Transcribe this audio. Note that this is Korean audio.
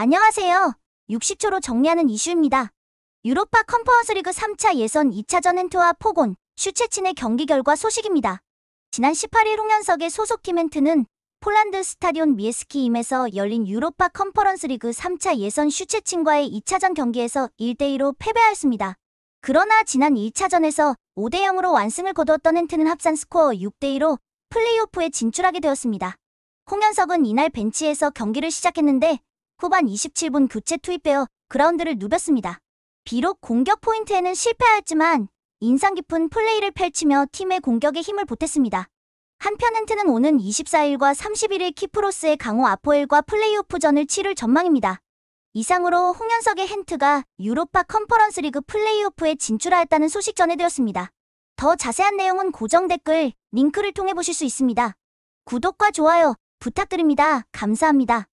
안녕하세요. 60초로 정리하는 이슈입니다. 유로파 컨퍼런스 리그 3차 예선 2차전 헨트와 포곤, 슈체친의 경기 결과 소식입니다. 지난 18일 홍현석의 소속팀 엔트는 폴란드 스타디온 미에스키임에서 열린 유로파 컨퍼런스 리그 3차 예선 슈체친과의 2차전 경기에서 1대2로 패배하였습니다. 그러나 지난 1차전에서 5대0으로 완승을 거두었던 헨트는 합산 스코어 6대2로 플레이오프에 진출하게 되었습니다. 홍현석은 이날 벤치에서 경기를 시작했는데 후반 27분 교체 투입되어 그라운드를 누볐습니다. 비록 공격 포인트에는 실패하였지만 인상 깊은 플레이를 펼치며 팀의 공격에 힘을 보탰습니다. 한편엔트는 오는 24일과 31일 키프로스의 강호 아포엘과 플레이오프전을 치를 전망입니다. 이상으로 홍현석의 헨트가 유로파 컨퍼런스 리그 플레이오프에 진출하였다는 소식 전해드렸습니다. 더 자세한 내용은 고정 댓글 링크를 통해 보실 수 있습니다. 구독과 좋아요 부탁드립니다. 감사합니다.